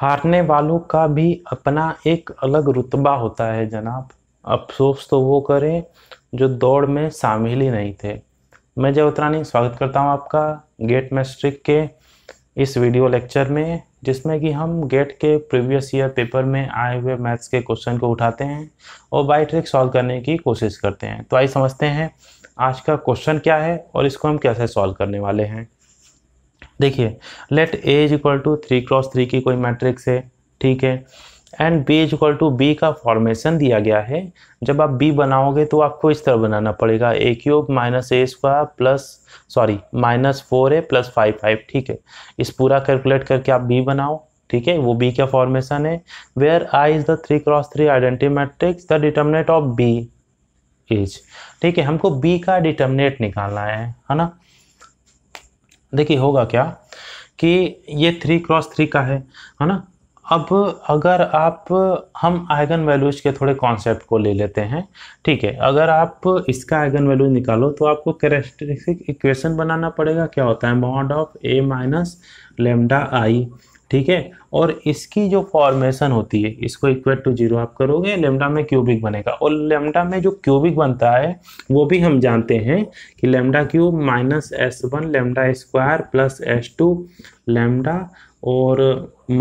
हारने वालों का भी अपना एक अलग रुतबा होता है जनाब अफसोस तो वो करें जो दौड़ में शामिल ही नहीं थे मैं जय उत्तरानी स्वागत करता हूं आपका गेट मैस्ट्रिक के इस वीडियो लेक्चर में जिसमें कि हम गेट के प्रीवियस ईयर पेपर में आए हुए मैथ्स के क्वेश्चन को उठाते हैं और बाई ट्रिक सॉल्व करने की कोशिश करते हैं तो आइए समझते हैं आज का क्वेश्चन क्या है और इसको हम कैसे सॉल्व करने वाले हैं देखिए let A is equal to three cross three की कोई मैट्रिक्स है ठीक है and B is equal to B का फॉर्मेशन दिया गया है जब आप बी बनाओगे तो आपको इस तरह बनाना पड़ेगा A cube minus A square plus sorry minus four A plus five five ठीक है इस पूरा कैलकुलेट करके आप बी बनाओ ठीक है वो बी का फॉर्मेशन है where I is the three cross three identity matrix the determinant of B is ठीक है हमको बी का डिटर्मिनेट निकालना है है ना देखिए होगा क्या कि ये थ्री क्रॉस थ्री का है है ना अब अगर आप हम आइगन वैल्यूज के थोड़े कॉन्सेप्ट को ले लेते हैं ठीक है अगर आप इसका आइगन वैल्यूज निकालो तो आपको कैरेक्टरिस्टिक इक्वेशन बनाना पड़ेगा क्या होता है mod of A minus lambda I ठीक है और इसकी जो फॉर्मेशन होती है इसको इक्वेट टू जीरो आप करोगे लेमडा में क्यूबिक बनेगा और लेमडा में जो क्यूबिक बनता है वो भी हम जानते हैं कि lambda cube minus S one lambda square plus S two lambda और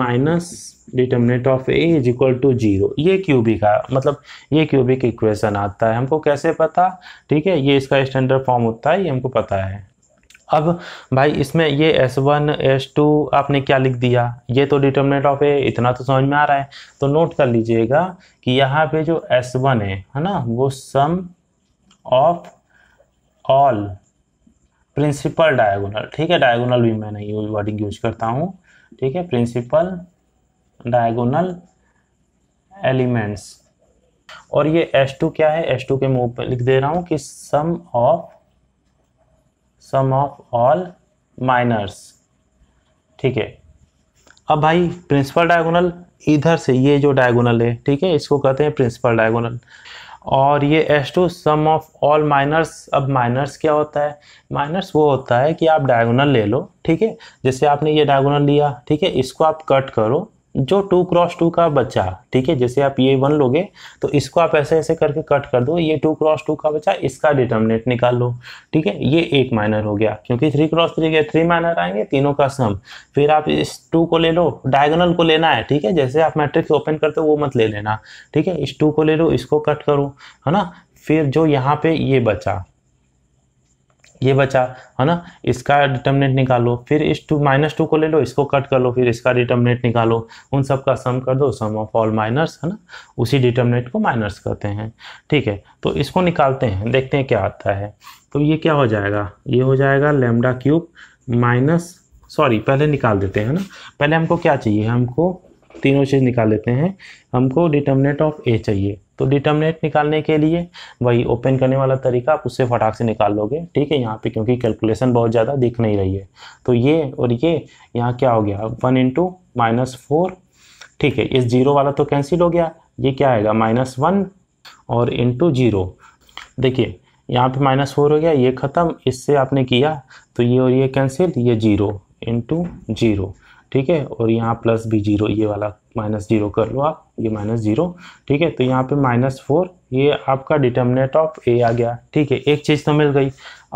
minus determinant of A is equal to zero ये क्यूबिक है मतलब ये क्यूबिक इक्वेशन आता है हमको कैसे पता ठीक है ये इसका स्टैंडर्ड फॉर्म होता है ये हमको पता है अब भाई इसमें ये एस वन एस टू आपने क्या लिख दिया ये तो डिटर्मिनेट ऑफ ए इतना तो समझ में आ रहा है तो नोट कर लीजिएगा कि यहाँ पे जो एस वन है है ना वो sum of all principal diagonal ठीक है डायगोनल भी मैं नहीं वर्डिंग यूज करता हूँ ठीक है प्रिंसिपल डायगोनल एलिमेंट्स और ये S2 क्या है S2 के मुंह पर लिख दे रहा हूँ कि sum of sum of all minors ठीक है अब भाई प्रिंसिपल डायगोनल इधर से ये जो डायगोनल है ठीक है इसको कहते हैं प्रिंसिपल डायगोनल और ये S two sum of all minors अब माइनर्स क्या होता है माइनर्स वो होता है कि आप डायगोनल ले लो ठीक है जैसे आपने ये डायगोनल लिया ठीक है इसको आप कट करो जो टू क्रॉस टू का बच्चा ठीक है जैसे आप ये वन लोगे तो इसको आप ऐसे ऐसे करके कट कर दो ये टू क्रॉस टू का बच्चा इसका डिटर्मिनेट निकाल लो ठीक है ये एक माइनर हो गया क्योंकि थ्री क्रॉस थ्री के थ्री माइनर आएंगे तीनों का सम फिर आप इस टू को ले लो डायगोनल को लेना है ठीक है जैसे आप मैट्रिक्स ओपन करते हो वो मत ले लेना ठीक है इस टू को ले लो इसको कट करो है ना फिर जो यहाँ पे ये बचा ये बचा है ना इसका डिटर्मिनेंट निकालो फिर इस टू माइनस टू को ले लो इसको कट कर लो फिर इसका डिटर्मिनेंट निकालो उन सब का सम कर दो सम ऑफ ऑल माइनस है ना उसी डिटर्मिनेंट को माइनस करते हैं ठीक है तो इसको निकालते हैं देखते हैं क्या आता है तो ये क्या हो जाएगा ये हो जाएगा लेमडा क्यूब माइनस सॉरी पहले निकाल देते हैं ना पहले हमको क्या चाहिए हमको तीनों चीज़ निकाल लेते हैं हमको डिटर्मिनेट ऑफ ए चाहिए तो डिटर्मिनेट निकालने के लिए वही ओपन करने वाला तरीका आप उससे फटाक से निकाल लोगे ठीक है यहाँ पे क्योंकि कैलकुलेशन बहुत ज़्यादा दिख नहीं रही है तो ये और ये यहाँ क्या हो गया वन इंटू माइनस फोर ठीक है इस जीरो वाला तो कैंसिल हो गया ये क्या आएगा माइनस वन और इंटू जीरो देखिए यहाँ पे माइनस फोर हो गया ये ख़त्म इससे आपने किया तो ये और ये कैंसिल ये जीरो इंटू जीरो ठीक है और यहाँ प्लस भी जीरो ये वाला माइनस जीरो कर लो आप ये माइनस जीरो ठीक है तो यहाँ पे माइनस फोर ये आपका डिटर्मिनेट ऑफ ए आ गया ठीक है एक चीज़ तो मिल गई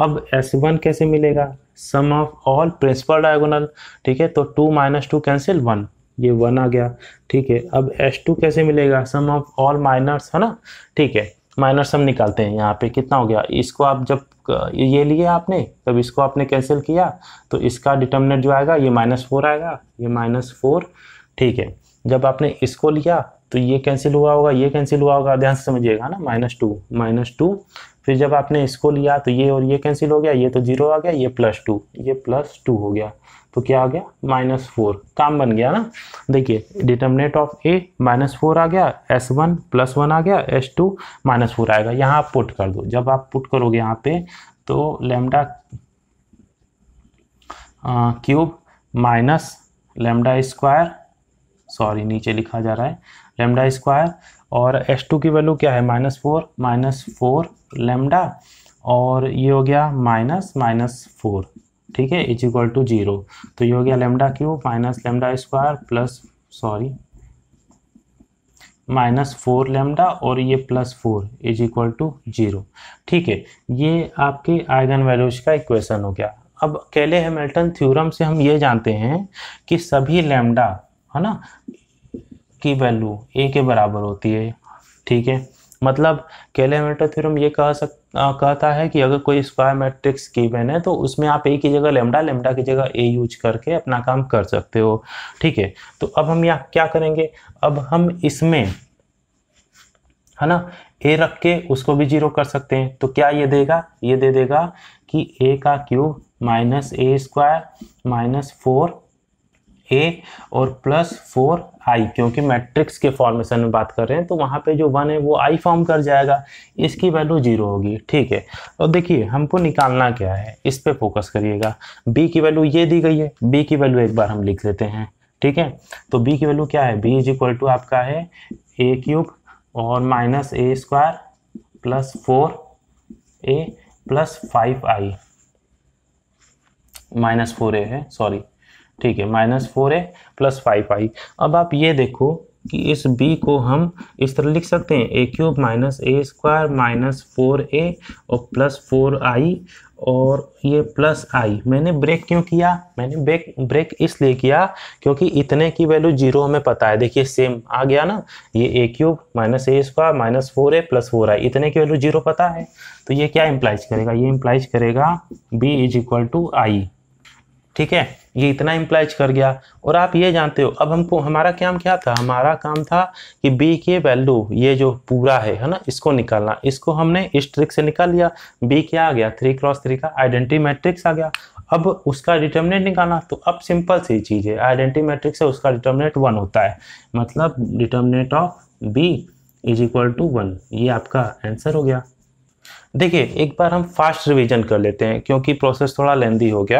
अब एस वन कैसे मिलेगा sum of all principal diagonal ठीक है तो two minus two cancel one ये वन आ गया ठीक है अब एस टू कैसे मिलेगा सम ऑफ ऑल माइनस है ना ठीक है माइनर सम निकालते हैं यहाँ पे कितना हो गया इसको आप जब ये लिए आपने तब इसको आपने कैंसिल किया तो इसका डिटर्मिनेट जो आएगा ये माइनस फोर आएगा ये माइनस फोर ठीक है जब आपने इसको लिया तो ये कैंसिल हुआ होगा ये कैंसिल हुआ होगा ध्यान से समझिएगा ना माइनस टू माइनस टू फिर जब आपने इसको लिया तो ये और ये कैंसिल हो गया ये तो जीरो आ गया ये प्लस टू ये प्लस टू हो गया तो क्या आ गया माइनस फोर काम बन गया ना देखिए determinant of A minus four आ गया एस वन प्लस वन आ गया एस टू माइनस फोर आएगा यहाँ आप पुट कर दो जब आप पुट करोगे यहाँ पे तो lambda cube minus lambda square sorry नीचे लिखा जा रहा है लेमडा स्क्वायर और एस टू की वैल्यू क्या है minus four minus four lambda और ये हो गया माइनस माइनस फोर ठीक है इज इक्वल टू जीरो तो ये हो गया lambda cube minus lambda square plus sorry minus four lambda और ये plus four is equal to zero ठीक है ये आपके आइगन वैल्यूज का इक्वेशन हो गया अब केले हैमिल्टन थ्योरम से हम ये जानते हैं कि सभी लेमडा है ना की वैल्यू ए के बराबर होती है ठीक है मतलब कैलेमीटर थ्योरम ये कह सक आ, कहता है कि अगर कोई स्क्वायर मैट्रिक्स गिवन है तो उसमें आप ए की जगह लेमडा लेमडा की जगह ए यूज करके अपना काम कर सकते हो ठीक है तो अब हम यहाँ क्या करेंगे अब हम इसमें है ना ए रख के उसको भी जीरो कर सकते हैं तो क्या ये देगा ये दे देगा कि ए का cube minus A square minus four A और प्लस फोर आई क्योंकि मैट्रिक्स के फॉर्मेशन में बात कर रहे हैं तो वहाँ पे जो वन है वो आई फॉर्म कर जाएगा इसकी वैल्यू जीरो होगी ठीक है और तो देखिए हमको निकालना क्या है इस पर फोकस करिएगा बी की वैल्यू ये दी गई है बी की वैल्यू एक बार हम लिख लेते हैं ठीक है तो बी की वैल्यू क्या है बी इज इक्वल टू आपका है ए क्यूब और minus A square plus four A plus five I minus four A है सॉरी ठीक है माइनस फोर है प्लस फाइव आई अब आप ये देखो कि इस b को हम इस तरह लिख सकते हैं A cube minus A square minus four A और प्लस फोर आई और ये प्लस आई मैंने ब्रेक क्यों किया मैंने ब्रेक ब्रेक इसलिए किया क्योंकि इतने की वैल्यू जीरो हमें पता है देखिए सेम आ गया ना ये A cube minus A square minus four A plus four I इतने की वैल्यू जीरो पता है तो ये क्या इम्प्लाइज करेगा ये इम्प्लाइज करेगा b is equal to I ठीक है ये इतना इम्प्लाइज कर गया और आप ये जानते हो अब हमको हमारा काम क्या था हमारा काम था कि बी के वैल्यू ये जो पूरा है है ना इसको निकालना इसको हमने इस ट्रिक से निकाल लिया बी क्या आ गया थ्री क्रॉस थ्री का आइडेंटिटी मैट्रिक्स आ गया अब उसका डिटर्मिनेट निकालना तो अब सिंपल सी चीज़ है आइडेंटिटी मैट्रिक्स है उसका डिटर्मिनेट वन होता है मतलब determinant of B is equal to one ये आपका आंसर हो गया देखिए एक बार हम फास्ट रिवीजन कर लेते हैं क्योंकि प्रोसेस थोड़ा लेंदी हो गया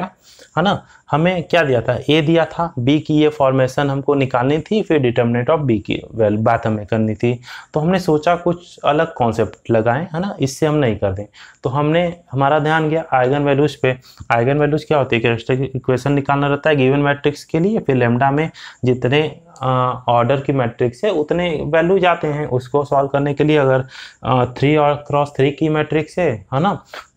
है ना हमें क्या दिया था ए दिया था बी की ये फॉर्मेशन हमको निकालनी थी फिर डिटर्मिनेट ऑफ बी की वेल बात हमें करनी थी तो हमने सोचा कुछ अलग कॉन्सेप्ट लगाएं है ना इससे हम नहीं कर दें तो हमने हमारा ध्यान गया आइगन वैल्यूज पे आइगन वैल्यूज क्या होती है इक्वेशन निकालना रहता है गिवन मैट्रिक्स के लिए फिर लेमडा में जितने ऑर्डर की मैट्रिक्स है उतने वैल्यू जाते हैं उसको सॉल्व करने के लिए अगर थ्री और क्रॉस थ्री की मैट्रिक्स क्यूबिक से है ना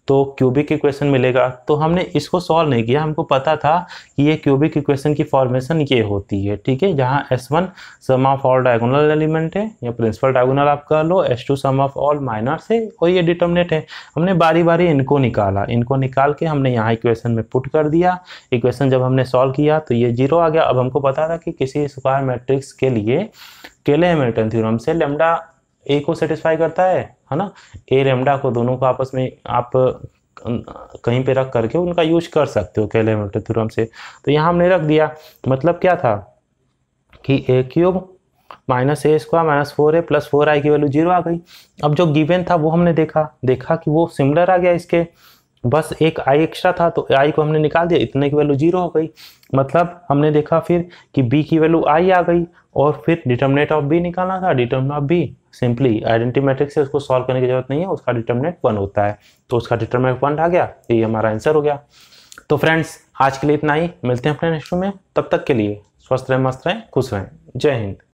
तो क्यूबिक इक्वेशन मिलेगा तो हमने इसको सॉल्व नहीं किया हमको पता था कि ये क्यूबिक इक्वेशन की फॉर्मेशन ये होती है ठीक है जहाँ S one sum of all diagonal element है या प्रिंसिपल डायगोनल आप कर लो S two sum of all minors है और ये डिटर्मिनेट है हमने बारी बारी इनको निकाला इनको निकाल के हमने यहाँ इक्वेशन में पुट कर दिया इक्वेशन जब हमने सॉल्व किया तो ये जीरो आ गया अब हमको पता था कि किसी स्क्वायर मैट्रिक्स के लिए केले हैमिल्टन थ्योरम से लेमडा ए को सेटिस्फाई करता है है ना ए लेमडा को दोनों को आपस में आप अं, कहीं पे रख करके उनका यूज कर सकते हो कैलेमीटर थ्योरम तो से तो यहाँ हमने रख दिया मतलब क्या था कि A cube minus A square minus four A plus four I की वैल्यू जीरो आ गई अब जो गिवन था वो हमने देखा देखा कि वो सिमिलर आ गया इसके बस एक आई एक्स्ट्रा था तो आई को हमने निकाल दिया इतने की वैल्यू जीरो हो गई मतलब हमने देखा फिर कि बी की वैल्यू आई आ गई और फिर डिटर्मिनेट ऑफ बी निकालना था determinant of B simply identity matrix से उसको सॉल्व करने की जरूरत नहीं है उसका डिटर्मिनेट वन होता है तो उसका डिटर्मिनेट वन आ गया तो ये हमारा आंसर हो गया तो फ्रेंड्स आज के लिए इतना ही मिलते हैं अपने नेक्स्ट में तब तक के लिए स्वस्थ रहें मस्त रहें खुश रहें जय हिंद